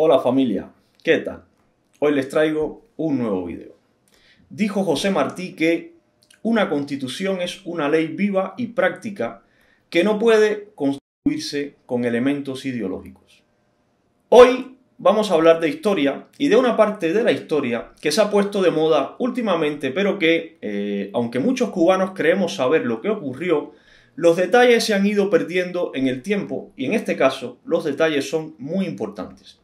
Hola familia, ¿qué tal? Hoy les traigo un nuevo video. Dijo José Martí que una constitución es una ley viva y práctica que no puede construirse con elementos ideológicos. Hoy vamos a hablar de historia y de una parte de la historia que se ha puesto de moda últimamente, pero que, eh, aunque muchos cubanos creemos saber lo que ocurrió, los detalles se han ido perdiendo en el tiempo y en este caso los detalles son muy importantes.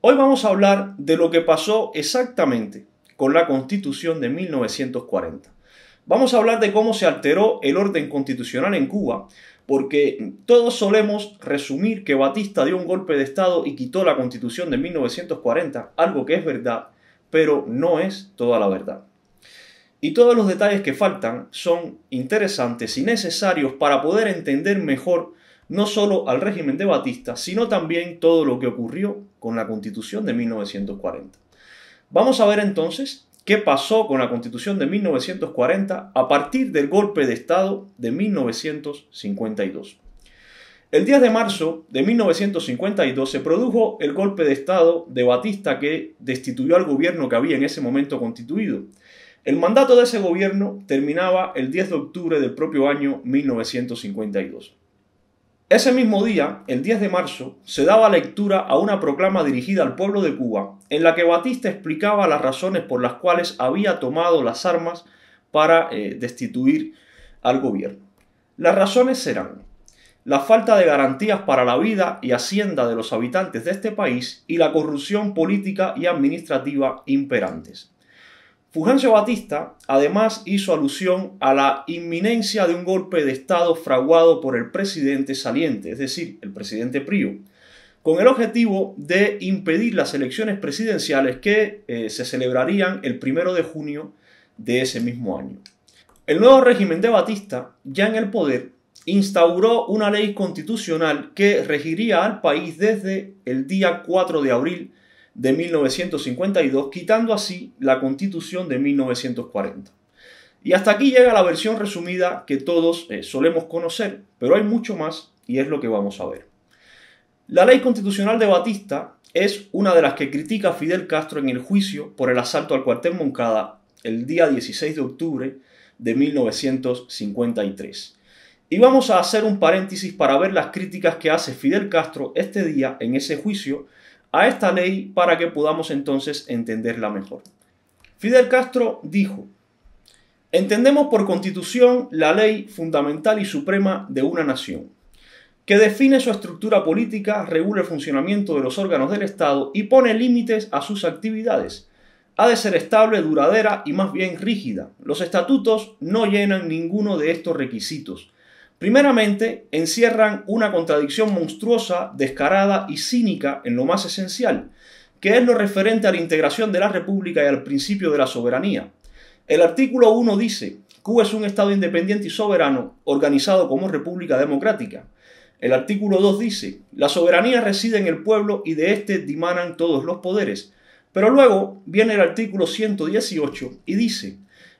Hoy vamos a hablar de lo que pasó exactamente con la Constitución de 1940. Vamos a hablar de cómo se alteró el orden constitucional en Cuba, porque todos solemos resumir que Batista dio un golpe de Estado y quitó la Constitución de 1940, algo que es verdad, pero no es toda la verdad. Y todos los detalles que faltan son interesantes y necesarios para poder entender mejor no solo al régimen de Batista, sino también todo lo que ocurrió con la Constitución de 1940. Vamos a ver entonces qué pasó con la Constitución de 1940 a partir del golpe de Estado de 1952. El 10 de marzo de 1952 se produjo el golpe de Estado de Batista que destituyó al gobierno que había en ese momento constituido. El mandato de ese gobierno terminaba el 10 de octubre del propio año 1952. Ese mismo día, el 10 de marzo, se daba lectura a una proclama dirigida al pueblo de Cuba, en la que Batista explicaba las razones por las cuales había tomado las armas para eh, destituir al gobierno. Las razones serán la falta de garantías para la vida y hacienda de los habitantes de este país y la corrupción política y administrativa imperantes. Fulgencio Batista además hizo alusión a la inminencia de un golpe de Estado fraguado por el presidente saliente, es decir, el presidente Prio, con el objetivo de impedir las elecciones presidenciales que eh, se celebrarían el primero de junio de ese mismo año. El nuevo régimen de Batista, ya en el poder, instauró una ley constitucional que regiría al país desde el día 4 de abril de 1952, quitando así la constitución de 1940. Y hasta aquí llega la versión resumida que todos eh, solemos conocer, pero hay mucho más y es lo que vamos a ver. La ley constitucional de Batista es una de las que critica Fidel Castro en el juicio por el asalto al cuartel Moncada el día 16 de octubre de 1953. Y vamos a hacer un paréntesis para ver las críticas que hace Fidel Castro este día en ese juicio a esta ley para que podamos entonces entenderla mejor. Fidel Castro dijo, entendemos por constitución la ley fundamental y suprema de una nación, que define su estructura política, regula el funcionamiento de los órganos del Estado y pone límites a sus actividades. Ha de ser estable, duradera y más bien rígida. Los estatutos no llenan ninguno de estos requisitos Primeramente, encierran una contradicción monstruosa, descarada y cínica en lo más esencial, que es lo referente a la integración de la República y al principio de la soberanía. El artículo 1 dice, Cuba es un Estado independiente y soberano, organizado como República Democrática. El artículo 2 dice, la soberanía reside en el pueblo y de éste dimanan todos los poderes. Pero luego viene el artículo 118 y dice,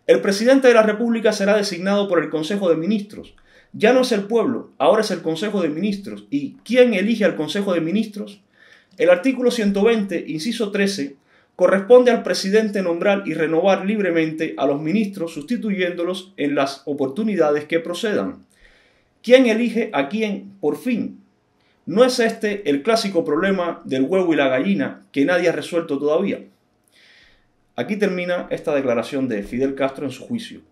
el presidente de la República será designado por el Consejo de Ministros, ya no es el pueblo, ahora es el Consejo de Ministros. ¿Y quién elige al Consejo de Ministros? El artículo 120, inciso 13, corresponde al presidente nombrar y renovar libremente a los ministros, sustituyéndolos en las oportunidades que procedan. ¿Quién elige a quién por fin? ¿No es este el clásico problema del huevo y la gallina que nadie ha resuelto todavía? Aquí termina esta declaración de Fidel Castro en su juicio.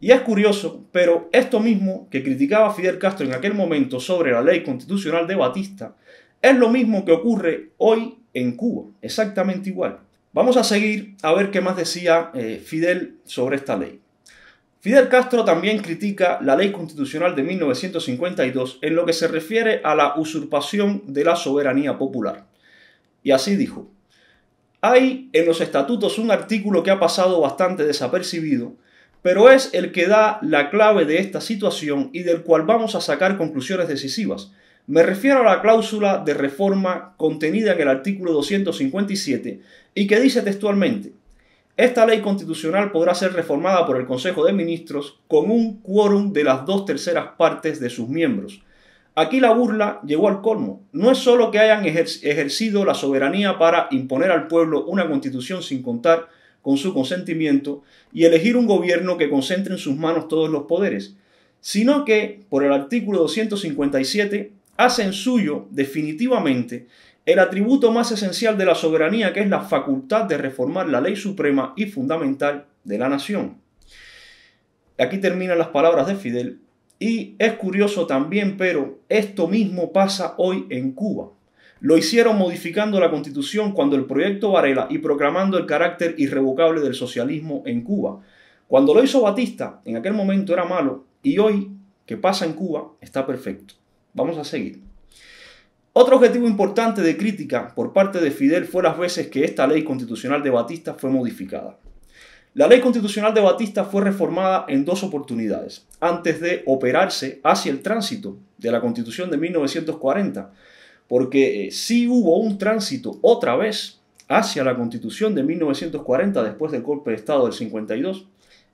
Y es curioso, pero esto mismo que criticaba Fidel Castro en aquel momento sobre la ley constitucional de Batista, es lo mismo que ocurre hoy en Cuba, exactamente igual. Vamos a seguir a ver qué más decía eh, Fidel sobre esta ley. Fidel Castro también critica la ley constitucional de 1952 en lo que se refiere a la usurpación de la soberanía popular. Y así dijo, hay en los estatutos un artículo que ha pasado bastante desapercibido pero es el que da la clave de esta situación y del cual vamos a sacar conclusiones decisivas. Me refiero a la cláusula de reforma contenida en el artículo 257 y que dice textualmente, esta ley constitucional podrá ser reformada por el Consejo de Ministros con un quórum de las dos terceras partes de sus miembros. Aquí la burla llegó al colmo. No es solo que hayan ejercido la soberanía para imponer al pueblo una constitución sin contar con su consentimiento y elegir un gobierno que concentre en sus manos todos los poderes, sino que, por el artículo 257, hacen suyo definitivamente el atributo más esencial de la soberanía, que es la facultad de reformar la ley suprema y fundamental de la nación. Aquí terminan las palabras de Fidel, y es curioso también, pero esto mismo pasa hoy en Cuba. Lo hicieron modificando la constitución cuando el proyecto Varela y proclamando el carácter irrevocable del socialismo en Cuba. Cuando lo hizo Batista, en aquel momento era malo y hoy, que pasa en Cuba, está perfecto. Vamos a seguir. Otro objetivo importante de crítica por parte de Fidel fue las veces que esta ley constitucional de Batista fue modificada. La ley constitucional de Batista fue reformada en dos oportunidades, antes de operarse hacia el tránsito de la constitución de 1940 porque si eh, sí hubo un tránsito otra vez hacia la constitución de 1940 después del golpe de Estado del 52.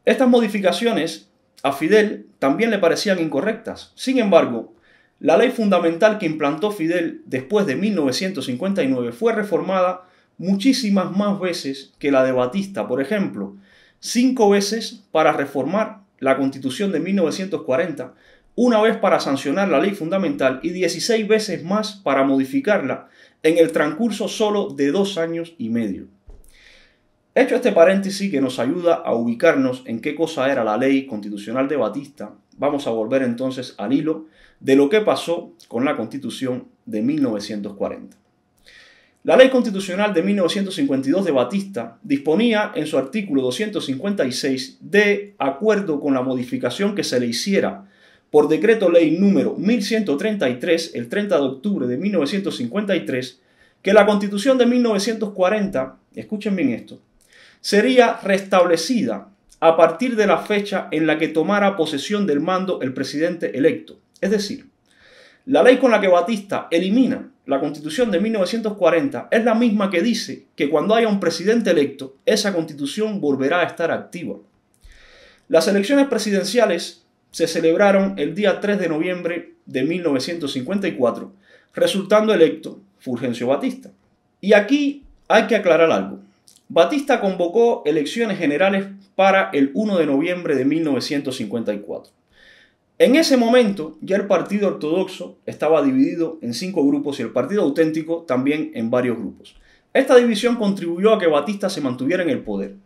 Estas modificaciones a Fidel también le parecían incorrectas. Sin embargo, la ley fundamental que implantó Fidel después de 1959 fue reformada muchísimas más veces que la de Batista, por ejemplo, cinco veces para reformar la constitución de 1940 una vez para sancionar la ley fundamental y 16 veces más para modificarla en el transcurso solo de dos años y medio. Hecho este paréntesis que nos ayuda a ubicarnos en qué cosa era la ley constitucional de Batista, vamos a volver entonces al hilo de lo que pasó con la constitución de 1940. La ley constitucional de 1952 de Batista disponía en su artículo 256 de acuerdo con la modificación que se le hiciera por decreto ley número 1133, el 30 de octubre de 1953, que la constitución de 1940, escuchen bien esto, sería restablecida a partir de la fecha en la que tomara posesión del mando el presidente electo. Es decir, la ley con la que Batista elimina la constitución de 1940 es la misma que dice que cuando haya un presidente electo, esa constitución volverá a estar activa. Las elecciones presidenciales se celebraron el día 3 de noviembre de 1954, resultando electo Fulgencio Batista. Y aquí hay que aclarar algo. Batista convocó elecciones generales para el 1 de noviembre de 1954. En ese momento ya el Partido Ortodoxo estaba dividido en cinco grupos y el Partido Auténtico también en varios grupos. Esta división contribuyó a que Batista se mantuviera en el poder.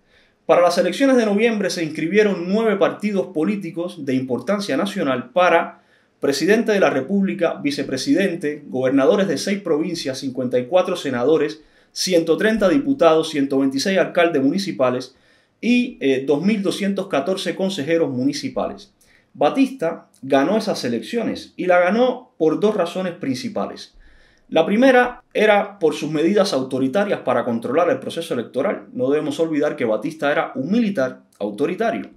Para las elecciones de noviembre se inscribieron nueve partidos políticos de importancia nacional para presidente de la República, vicepresidente, gobernadores de seis provincias, 54 senadores, 130 diputados, 126 alcaldes municipales y 2.214 eh, consejeros municipales. Batista ganó esas elecciones y la ganó por dos razones principales. La primera era por sus medidas autoritarias para controlar el proceso electoral. No debemos olvidar que Batista era un militar autoritario.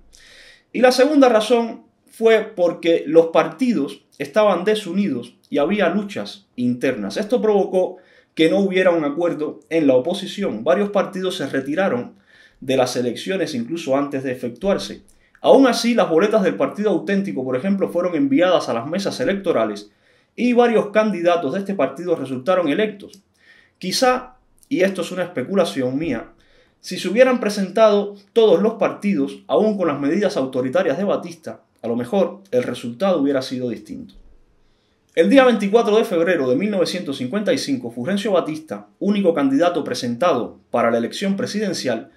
Y la segunda razón fue porque los partidos estaban desunidos y había luchas internas. Esto provocó que no hubiera un acuerdo en la oposición. Varios partidos se retiraron de las elecciones incluso antes de efectuarse. Aún así, las boletas del Partido Auténtico, por ejemplo, fueron enviadas a las mesas electorales y varios candidatos de este partido resultaron electos. Quizá, y esto es una especulación mía, si se hubieran presentado todos los partidos, aún con las medidas autoritarias de Batista, a lo mejor el resultado hubiera sido distinto. El día 24 de febrero de 1955, Fulgencio Batista, único candidato presentado para la elección presidencial,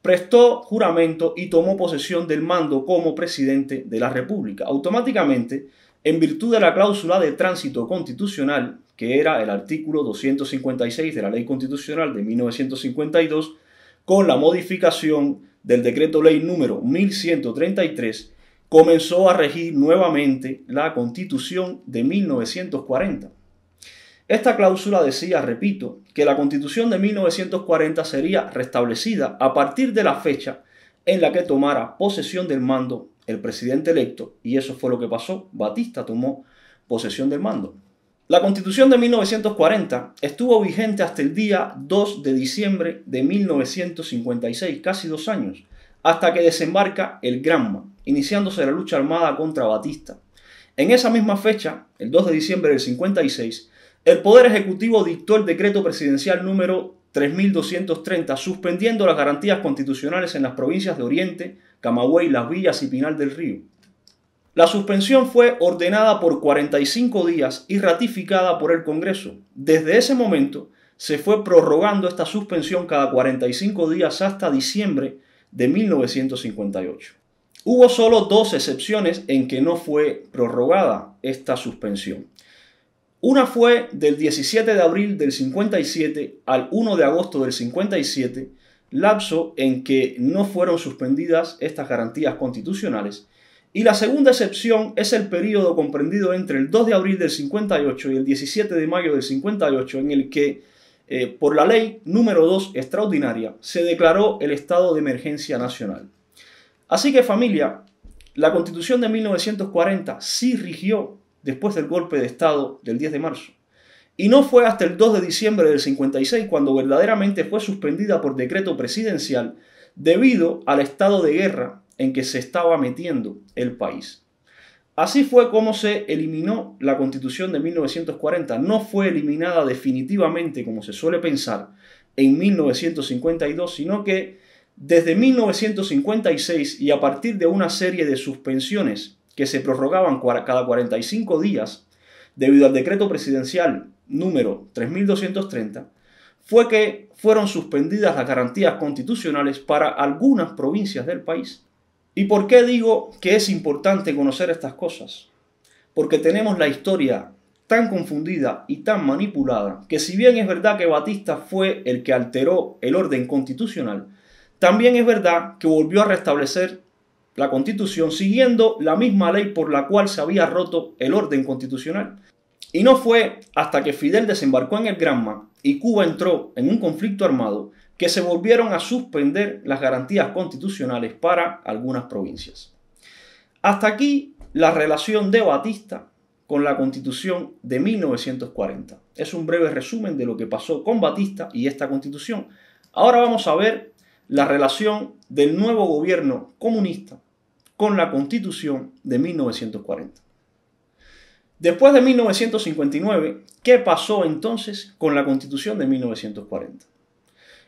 prestó juramento y tomó posesión del mando como presidente de la República. Automáticamente, en virtud de la cláusula de tránsito constitucional, que era el artículo 256 de la Ley Constitucional de 1952, con la modificación del decreto ley número 1133, comenzó a regir nuevamente la Constitución de 1940. Esta cláusula decía, repito, que la Constitución de 1940 sería restablecida a partir de la fecha en la que tomara posesión del mando el presidente electo, y eso fue lo que pasó, Batista tomó posesión del mando. La constitución de 1940 estuvo vigente hasta el día 2 de diciembre de 1956, casi dos años, hasta que desembarca el Granma, iniciándose la lucha armada contra Batista. En esa misma fecha, el 2 de diciembre del 56, el Poder Ejecutivo dictó el decreto presidencial número 3230, suspendiendo las garantías constitucionales en las provincias de Oriente, Camagüey, Las Villas y Pinal del Río. La suspensión fue ordenada por 45 días y ratificada por el Congreso. Desde ese momento se fue prorrogando esta suspensión cada 45 días hasta diciembre de 1958. Hubo solo dos excepciones en que no fue prorrogada esta suspensión. Una fue del 17 de abril del 57 al 1 de agosto del 57 lapso en que no fueron suspendidas estas garantías constitucionales. Y la segunda excepción es el periodo comprendido entre el 2 de abril del 58 y el 17 de mayo del 58, en el que, eh, por la ley número 2 extraordinaria, se declaró el estado de emergencia nacional. Así que familia, la constitución de 1940 sí rigió después del golpe de Estado del 10 de marzo. Y no fue hasta el 2 de diciembre del 56 cuando verdaderamente fue suspendida por decreto presidencial debido al estado de guerra en que se estaba metiendo el país. Así fue como se eliminó la constitución de 1940. No fue eliminada definitivamente, como se suele pensar, en 1952, sino que desde 1956 y a partir de una serie de suspensiones que se prorrogaban cada 45 días, debido al decreto presidencial número 3230 fue que fueron suspendidas las garantías constitucionales para algunas provincias del país. ¿Y por qué digo que es importante conocer estas cosas? Porque tenemos la historia tan confundida y tan manipulada que si bien es verdad que Batista fue el que alteró el orden constitucional, también es verdad que volvió a restablecer la constitución siguiendo la misma ley por la cual se había roto el orden constitucional. Y no fue hasta que Fidel desembarcó en el Granma y Cuba entró en un conflicto armado que se volvieron a suspender las garantías constitucionales para algunas provincias. Hasta aquí la relación de Batista con la constitución de 1940. Es un breve resumen de lo que pasó con Batista y esta constitución. Ahora vamos a ver la relación del nuevo gobierno comunista con la constitución de 1940. Después de 1959, ¿qué pasó entonces con la constitución de 1940?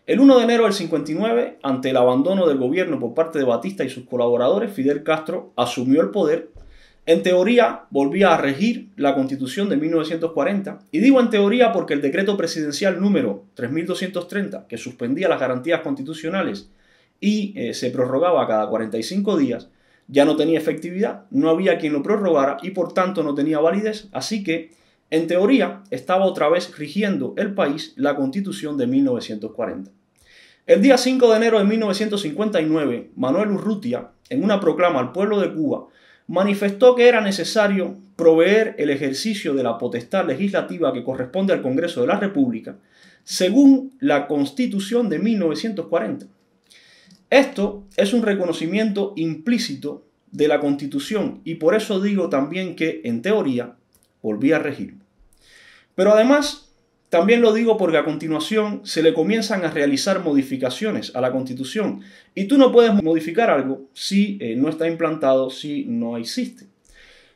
El 1 de enero del 59, ante el abandono del gobierno por parte de Batista y sus colaboradores, Fidel Castro asumió el poder. En teoría, volvía a regir la constitución de 1940. Y digo en teoría porque el decreto presidencial número 3230, que suspendía las garantías constitucionales y eh, se prorrogaba cada 45 días, ya no tenía efectividad, no había quien lo prorrogara y por tanto no tenía validez, así que en teoría estaba otra vez rigiendo el país la constitución de 1940. El día 5 de enero de 1959, Manuel Urrutia, en una proclama al pueblo de Cuba, manifestó que era necesario proveer el ejercicio de la potestad legislativa que corresponde al Congreso de la República, según la Constitución de 1940. Esto es un reconocimiento implícito de la Constitución y por eso digo también que, en teoría, volví a regir. Pero además, también lo digo porque a continuación se le comienzan a realizar modificaciones a la Constitución y tú no puedes modificar algo si eh, no está implantado, si no existe.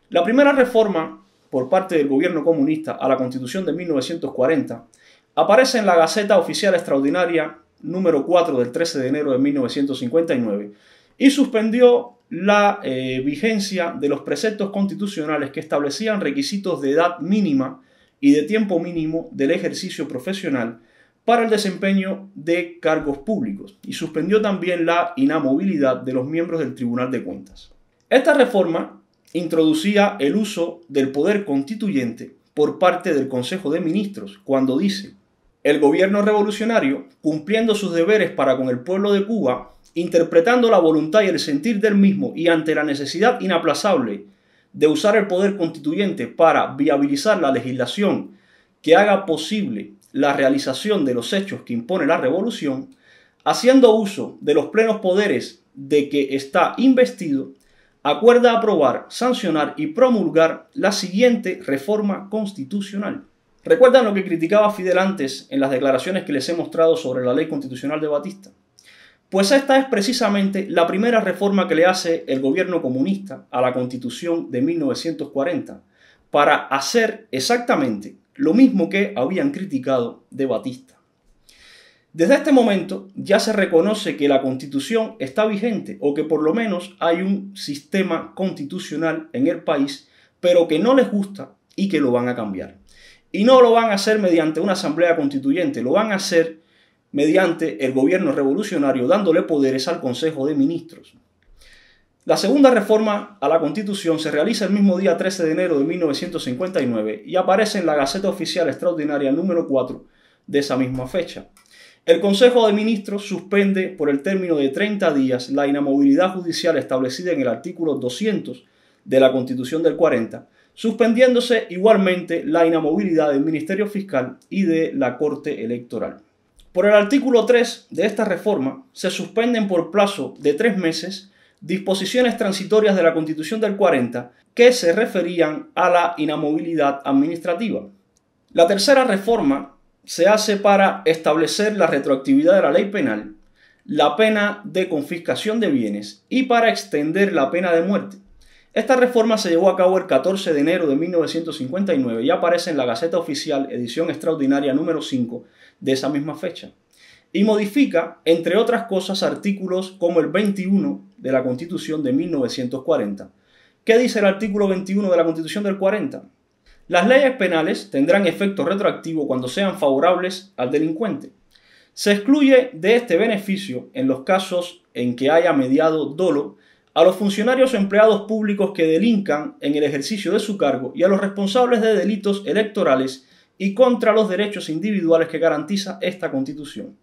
La primera reforma por parte del gobierno comunista a la Constitución de 1940 aparece en la Gaceta Oficial Extraordinaria número 4 del 13 de enero de 1959 y suspendió la eh, vigencia de los preceptos constitucionales que establecían requisitos de edad mínima y de tiempo mínimo del ejercicio profesional para el desempeño de cargos públicos y suspendió también la inamovilidad de los miembros del Tribunal de Cuentas. Esta reforma introducía el uso del poder constituyente por parte del Consejo de Ministros cuando dice el gobierno revolucionario, cumpliendo sus deberes para con el pueblo de Cuba, interpretando la voluntad y el sentir del mismo y ante la necesidad inaplazable de usar el poder constituyente para viabilizar la legislación que haga posible la realización de los hechos que impone la revolución, haciendo uso de los plenos poderes de que está investido, acuerda aprobar, sancionar y promulgar la siguiente reforma constitucional. ¿Recuerdan lo que criticaba Fidel antes en las declaraciones que les he mostrado sobre la ley constitucional de Batista? Pues esta es precisamente la primera reforma que le hace el gobierno comunista a la constitución de 1940 para hacer exactamente lo mismo que habían criticado de Batista. Desde este momento ya se reconoce que la constitución está vigente o que por lo menos hay un sistema constitucional en el país, pero que no les gusta y que lo van a cambiar. Y no lo van a hacer mediante una asamblea constituyente, lo van a hacer mediante el gobierno revolucionario dándole poderes al Consejo de Ministros. La segunda reforma a la Constitución se realiza el mismo día 13 de enero de 1959 y aparece en la Gaceta Oficial Extraordinaria número 4 de esa misma fecha. El Consejo de Ministros suspende por el término de 30 días la inamovilidad judicial establecida en el artículo 200 de la Constitución del 40 suspendiéndose igualmente la inamovilidad del Ministerio Fiscal y de la Corte Electoral. Por el artículo 3 de esta reforma, se suspenden por plazo de tres meses disposiciones transitorias de la Constitución del 40 que se referían a la inamovilidad administrativa. La tercera reforma se hace para establecer la retroactividad de la ley penal, la pena de confiscación de bienes y para extender la pena de muerte. Esta reforma se llevó a cabo el 14 de enero de 1959 y aparece en la Gaceta Oficial, edición extraordinaria número 5 de esa misma fecha. Y modifica, entre otras cosas, artículos como el 21 de la Constitución de 1940. ¿Qué dice el artículo 21 de la Constitución del 40? Las leyes penales tendrán efecto retroactivo cuando sean favorables al delincuente. Se excluye de este beneficio en los casos en que haya mediado dolo a los funcionarios o empleados públicos que delincan en el ejercicio de su cargo y a los responsables de delitos electorales y contra los derechos individuales que garantiza esta Constitución.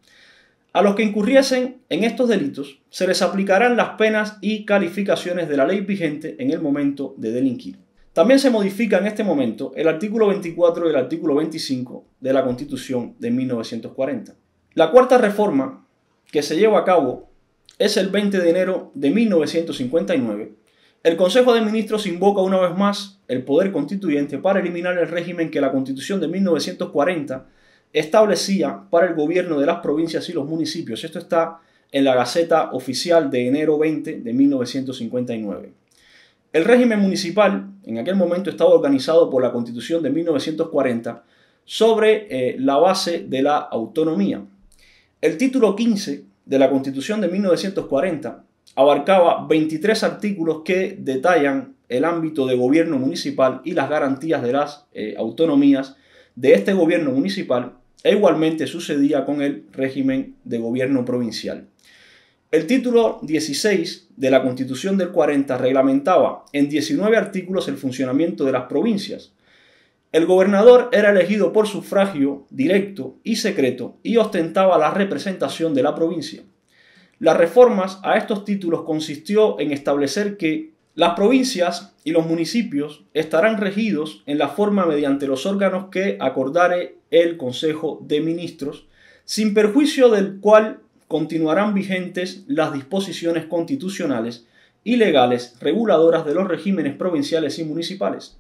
A los que incurriesen en estos delitos se les aplicarán las penas y calificaciones de la ley vigente en el momento de delinquir. También se modifica en este momento el artículo 24 y el artículo 25 de la Constitución de 1940. La cuarta reforma que se lleva a cabo es el 20 de enero de 1959, el Consejo de Ministros invoca una vez más el poder constituyente para eliminar el régimen que la Constitución de 1940 establecía para el gobierno de las provincias y los municipios. Esto está en la Gaceta Oficial de enero 20 de 1959. El régimen municipal en aquel momento estaba organizado por la Constitución de 1940 sobre eh, la base de la autonomía. El título 15 de la Constitución de 1940 abarcaba 23 artículos que detallan el ámbito de gobierno municipal y las garantías de las eh, autonomías de este gobierno municipal e igualmente sucedía con el régimen de gobierno provincial. El título 16 de la Constitución del 40 reglamentaba en 19 artículos el funcionamiento de las provincias, el gobernador era elegido por sufragio directo y secreto y ostentaba la representación de la provincia. Las reformas a estos títulos consistió en establecer que las provincias y los municipios estarán regidos en la forma mediante los órganos que acordare el Consejo de Ministros, sin perjuicio del cual continuarán vigentes las disposiciones constitucionales y legales reguladoras de los regímenes provinciales y municipales.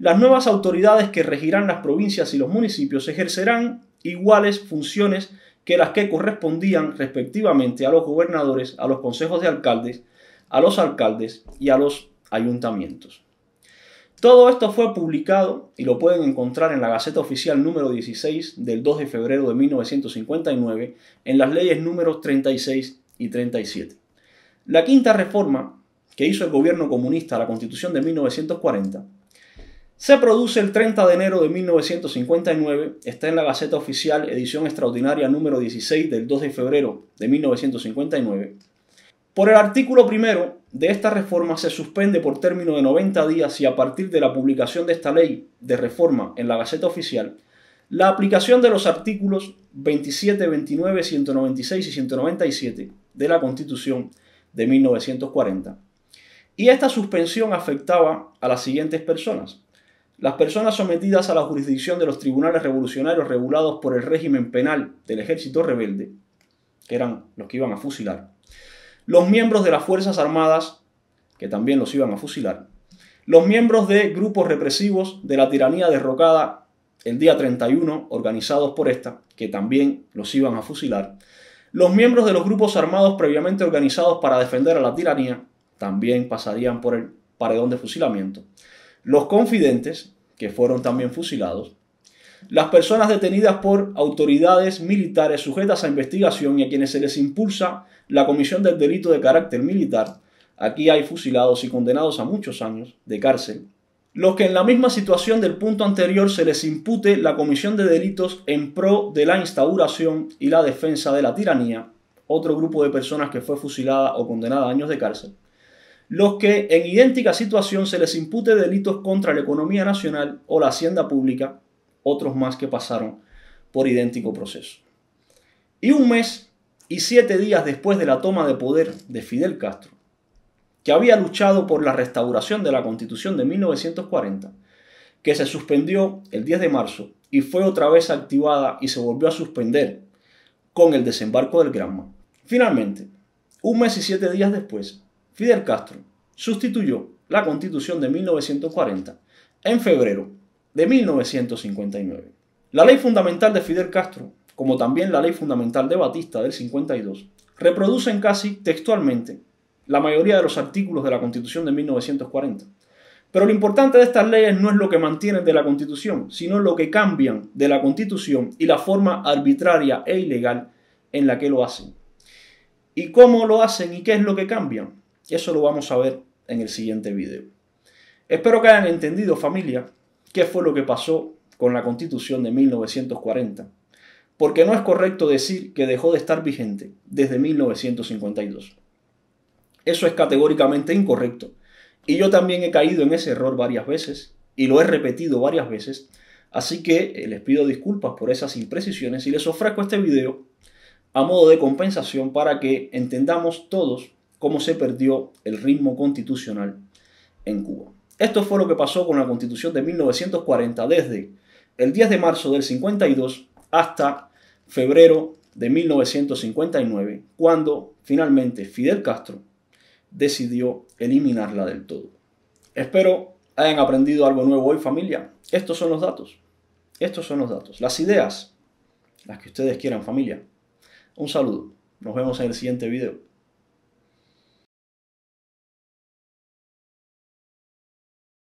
Las nuevas autoridades que regirán las provincias y los municipios ejercerán iguales funciones que las que correspondían respectivamente a los gobernadores, a los consejos de alcaldes, a los alcaldes y a los ayuntamientos. Todo esto fue publicado y lo pueden encontrar en la Gaceta Oficial número 16 del 2 de febrero de 1959 en las leyes números 36 y 37. La quinta reforma que hizo el gobierno comunista a la Constitución de 1940 se produce el 30 de enero de 1959, está en la Gaceta Oficial, edición extraordinaria número 16 del 2 de febrero de 1959. Por el artículo primero de esta reforma se suspende por término de 90 días y a partir de la publicación de esta ley de reforma en la Gaceta Oficial, la aplicación de los artículos 27, 29, 196 y 197 de la Constitución de 1940. Y esta suspensión afectaba a las siguientes personas. Las personas sometidas a la jurisdicción de los tribunales revolucionarios regulados por el régimen penal del ejército rebelde, que eran los que iban a fusilar, los miembros de las Fuerzas Armadas, que también los iban a fusilar, los miembros de grupos represivos de la tiranía derrocada el día 31, organizados por esta, que también los iban a fusilar, los miembros de los grupos armados previamente organizados para defender a la tiranía, también pasarían por el paredón de fusilamiento, los confidentes, que fueron también fusilados, las personas detenidas por autoridades militares sujetas a investigación y a quienes se les impulsa la comisión del delito de carácter militar, aquí hay fusilados y condenados a muchos años de cárcel, los que en la misma situación del punto anterior se les impute la comisión de delitos en pro de la instauración y la defensa de la tiranía, otro grupo de personas que fue fusilada o condenada a años de cárcel, los que en idéntica situación se les impute delitos contra la economía nacional o la hacienda pública, otros más que pasaron por idéntico proceso. Y un mes y siete días después de la toma de poder de Fidel Castro, que había luchado por la restauración de la Constitución de 1940, que se suspendió el 10 de marzo y fue otra vez activada y se volvió a suspender con el desembarco del Granma. Finalmente, un mes y siete días después, Fidel Castro sustituyó la Constitución de 1940 en febrero de 1959. La ley fundamental de Fidel Castro, como también la ley fundamental de Batista del 52, reproducen casi textualmente la mayoría de los artículos de la Constitución de 1940. Pero lo importante de estas leyes no es lo que mantienen de la Constitución, sino lo que cambian de la Constitución y la forma arbitraria e ilegal en la que lo hacen. ¿Y cómo lo hacen y qué es lo que cambian? Eso lo vamos a ver en el siguiente video. Espero que hayan entendido familia qué fue lo que pasó con la constitución de 1940, porque no es correcto decir que dejó de estar vigente desde 1952. Eso es categóricamente incorrecto, y yo también he caído en ese error varias veces, y lo he repetido varias veces, así que eh, les pido disculpas por esas imprecisiones y les ofrezco este video a modo de compensación para que entendamos todos cómo se perdió el ritmo constitucional en Cuba. Esto fue lo que pasó con la constitución de 1940 desde el 10 de marzo del 52 hasta febrero de 1959, cuando finalmente Fidel Castro decidió eliminarla del todo. Espero hayan aprendido algo nuevo hoy familia. Estos son los datos. Estos son los datos. Las ideas, las que ustedes quieran familia. Un saludo. Nos vemos en el siguiente video.